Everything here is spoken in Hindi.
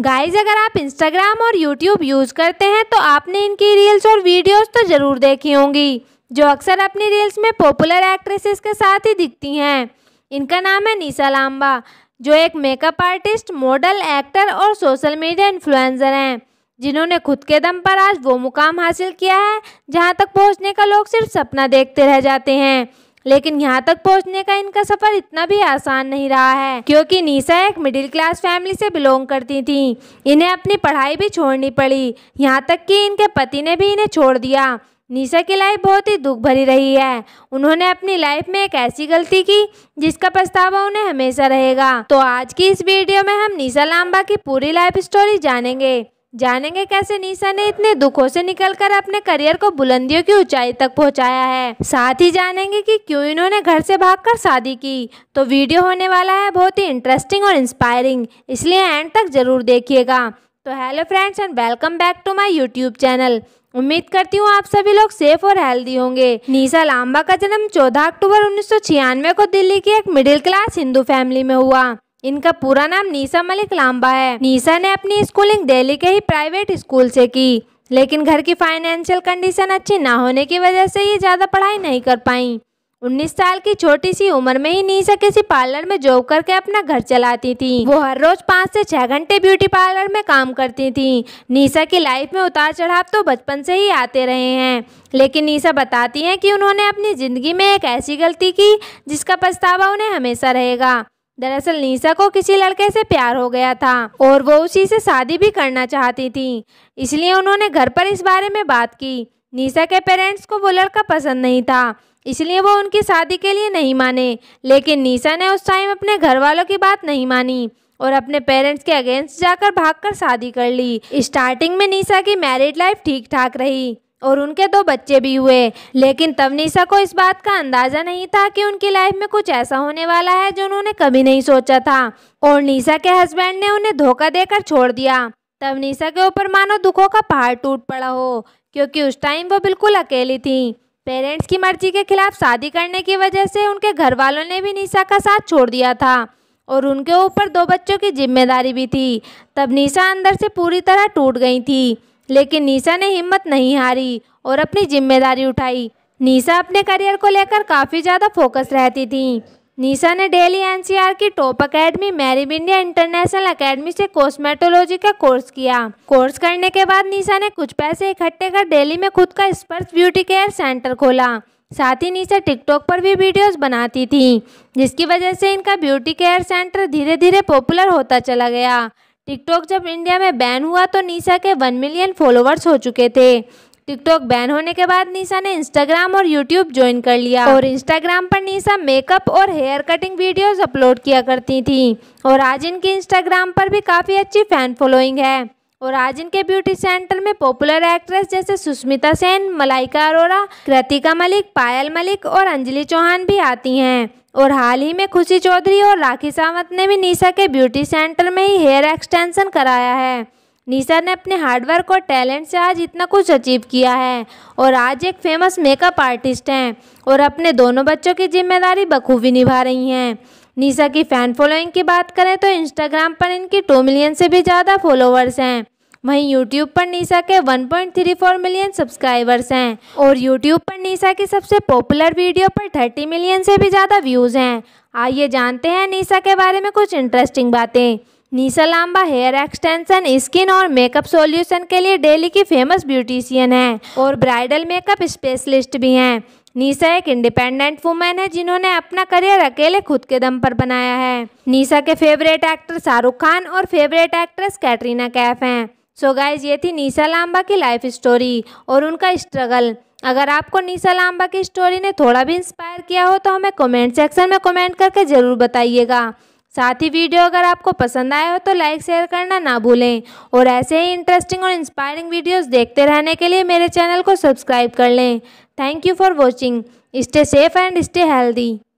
गाइज अगर आप इंस्टाग्राम और यूट्यूब यूज़ करते हैं तो आपने इनकी रील्स और वीडियोस तो ज़रूर देखी होंगी जो अक्सर अपनी रील्स में पॉपुलर एक्ट्रेसेस के साथ ही दिखती हैं इनका नाम है निशा लांबा जो एक मेकअप आर्टिस्ट मॉडल एक्टर और सोशल मीडिया इन्फ्लुएंसर हैं जिन्होंने खुद के दम पर आज वो मुकाम हासिल किया है जहाँ तक पहुँचने का लोग सिर्फ सपना देखते रह जाते हैं लेकिन यहाँ तक पहुँचने का इनका सफर इतना भी आसान नहीं रहा है क्योंकि निशा एक मिडिल क्लास फैमिली से बिलोंग करती थी इन्हें अपनी पढ़ाई भी छोड़नी पड़ी यहाँ तक कि इनके पति ने भी इन्हें छोड़ दिया निशा की लाइफ बहुत ही दुख भरी रही है उन्होंने अपनी लाइफ में एक ऐसी गलती की जिसका पछतावा उन्हें हमेशा रहेगा तो आज की इस वीडियो में हम निशा लांबा की पूरी लाइफ स्टोरी जानेंगे जानेंगे कैसे निशा ने इतने दुखों से निकलकर अपने करियर को बुलंदियों की ऊंचाई तक पहुंचाया है साथ ही जानेंगे कि क्यों इन्होंने घर से भागकर शादी की तो वीडियो होने वाला है बहुत ही इंटरेस्टिंग और इंस्पायरिंग इसलिए एंड तक जरूर देखिएगा तो hello friends and welcome back to my YouTube channel उम्मीद करती हूँ आप सभी लोग सेफ और हेल्दी होंगे निशा लांबा का जन्म 14 अक्टूबर 1996 को दिल्ली की एक मिडिल क्लास हिंदू फैमिली में हुआ इनका पूरा नाम नीसा मलिक लांबा है नीसा ने अपनी स्कूलिंग दिल्ली के ही प्राइवेट स्कूल से की लेकिन घर की फाइनेंशियल कंडीशन अच्छी ना होने की वजह से ये ज़्यादा पढ़ाई नहीं कर पाई 19 साल की छोटी सी उम्र में ही नीसा किसी पार्लर में जॉब करके अपना घर चलाती थी वो हर रोज पाँच से छः घंटे ब्यूटी पार्लर में काम करती थी नीसा की लाइफ में उतार चढ़ाव तो बचपन से ही आते रहे हैं लेकिन नीसा बताती हैं कि उन्होंने अपनी ज़िंदगी में एक ऐसी गलती की जिसका पछतावा उन्हें हमेशा रहेगा दरअसल निशा को किसी लड़के से प्यार हो गया था और वो उसी से शादी भी करना चाहती थी इसलिए उन्होंने घर पर इस बारे में बात की निशा के पेरेंट्स को वो लड़का पसंद नहीं था इसलिए वो उनकी शादी के लिए नहीं माने लेकिन निशा ने उस टाइम अपने घर वालों की बात नहीं मानी और अपने पेरेंट्स के अगेंस्ट जाकर भागकर शादी कर ली स्टार्टिंग में निशा की मैरिड लाइफ ठीक ठाक रही और उनके दो बच्चे भी हुए लेकिन तवनीसा को इस बात का अंदाज़ा नहीं था कि उनकी लाइफ में कुछ ऐसा होने वाला है जो उन्होंने कभी नहीं सोचा था और नीसा के हस्बैंड ने उन्हें धोखा देकर छोड़ दिया तवनीसा के ऊपर मानो दुखों का पहाड़ टूट पड़ा हो क्योंकि उस टाइम वो बिल्कुल अकेली थी पेरेंट्स की मर्जी के खिलाफ शादी करने की वजह से उनके घर वालों ने भी निशा का साथ छोड़ दिया था और उनके ऊपर दो बच्चों की जिम्मेदारी भी थी तब निशा अंदर से पूरी तरह टूट गई थी लेकिन निशा ने हिम्मत नहीं हारी और अपनी जिम्मेदारी उठाई निशा अपने करियर को लेकर काफ़ी ज़्यादा फोकस रहती थी निशा ने डेली एनसीआर की top academy Meribindiya international academy से कॉस्मेटोलॉजी का कोर्स किया कोर्स करने के बाद निशा ने कुछ पैसे इकट्ठे कर डेली में खुद का स्पर्श ब्यूटी केयर सेंटर खोला साथ ही निशा टिकटॉक पर भी वीडियोस बनाती थी जिसकी वजह से इनका ब्यूटी केयर सेंटर धीरे धीरे पॉपुलर होता चला गया टिकटॉक जब इंडिया में बैन हुआ तो निशा के वन मिलियन फॉलोअर्स हो चुके थे टिकटॉक बैन होने के बाद निशा ने इंस्टाग्राम और यूट्यूब ज्वाइन कर लिया और इंस्टाग्राम पर निशा मेकअप और हेयर कटिंग वीडियोस अपलोड किया करती थी और आज इनकी इंस्टाग्राम पर भी काफ़ी अच्छी फैन फॉलोइंग है और आज इनके ब्यूटी सेंटर में पॉपुलर एक्ट्रेस जैसे सुष्मिता सेन मलाइका अरोरा कृतिका मलिक पायल मलिक और अंजलि चौहान भी आती हैं और हाल ही में खुशी चौधरी और राखी सावंत ने भी निशा के ब्यूटी सेंटर में ही हेयर एक्सटेंशन कराया है निशा ने अपने हार्डवर्क और टैलेंट से आज इतना कुछ अचीव किया है और आज एक फेमस मेकअप आर्टिस्ट हैं और अपने दोनों बच्चों की जिम्मेदारी बखूबी निभा रही हैं निशा की फ़ैन फॉलोइंग की बात करें तो इंस्टाग्राम पर इनकी टू मिलियन से भी ज़्यादा फॉलोअर्स हैं वहीं यूट्यूब पर निशा के 1.34 मिलियन सब्सक्राइबर्स हैं और यूट्यूब पर निशा की सबसे पॉपुलर वीडियो पर 30 मिलियन से भी ज़्यादा व्यूज़ हैं आइए जानते हैं निशा के बारे में कुछ इंटरेस्टिंग बातें Nisha Lamba hair extension skin और मेकअप सॉल्यूशन के लिए डेली की फेमस ब्यूटिशियन है और ब्राइडल मेकअप स्पेशलिस्ट भी हैं निशा एक इंडिपेंडेंट वुमेन है जिन्होंने अपना करियर अकेले खुद के दम पर बनाया है निशा के फेवरेट एक्टर शाहरुख खान और फेवरेट एक्ट्रेस कैटरीना कैफ हैं सो so गाइज ये थी निशा लांबा की लाइफ स्टोरी और उनका स्ट्रगल अगर आपको निशा लांबा की स्टोरी ने थोड़ा भी इंस्पायर किया हो तो हमें कमेंट सेक्शन में कमेंट करके ज़रूर बताइएगा साथ ही वीडियो अगर आपको पसंद आया हो तो लाइक शेयर करना ना भूलें और ऐसे ही इंटरेस्टिंग और इंस्पायरिंग वीडियोस देखते रहने के लिए मेरे चैनल को सब्सक्राइब कर लें thank you for watching stay safe and stay healthy